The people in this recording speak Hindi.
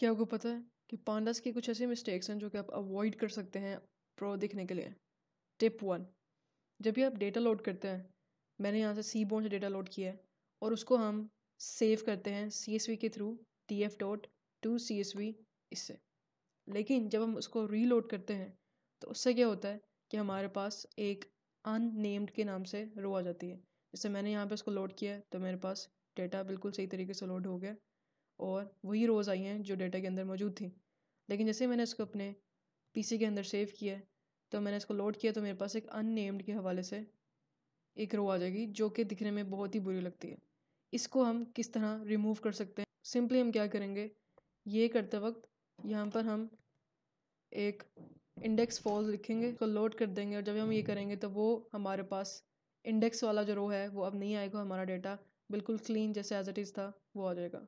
क्या आपको पता है कि पांडास के कुछ ऐसे मिस्टेक्स हैं जो कि आप अवॉइड कर सकते हैं प्रो दिखने के लिए टिप वन जब भी आप डेटा लोड करते हैं मैंने यहाँ से सी बोन से डेटा लोड किया है और उसको हम सेव करते हैं सी एस वी के through T F dot to C S V इससे लेकिन जब हम उसको रीलोड करते हैं तो उससे क्या होता है कि हमारे पास एक अननेम्ड के नाम से रो आ जाती है जैसे मैंने यहाँ पे उसको लोड किया है तो मेरे पास डेटा बिल्कुल सही तरीके से लोड हो गया और वही रोज़ आई हैं जो डेटा के अंदर मौजूद थी लेकिन जैसे मैंने इसको अपने पी के अंदर सेव किया तो मैंने इसको लोड किया तो मेरे पास एक अननेम्ड के हवाले से एक रो आ जाएगी जो कि दिखने में बहुत ही बुरी लगती है इसको हम किस तरह रिमूव कर सकते हैं सिंपली हम क्या करेंगे ये करते वक्त यहाँ पर हम एक इंडेक्स फॉल्स लिखेंगे उसको लोड कर देंगे और जब हम ये करेंगे तो वो हमारे पास इंडेक्स वाला जो रो है वो अब नहीं आएगा हमारा डेटा बिल्कुल क्लीन जैसे एज इट इज़ था वो आ जाएगा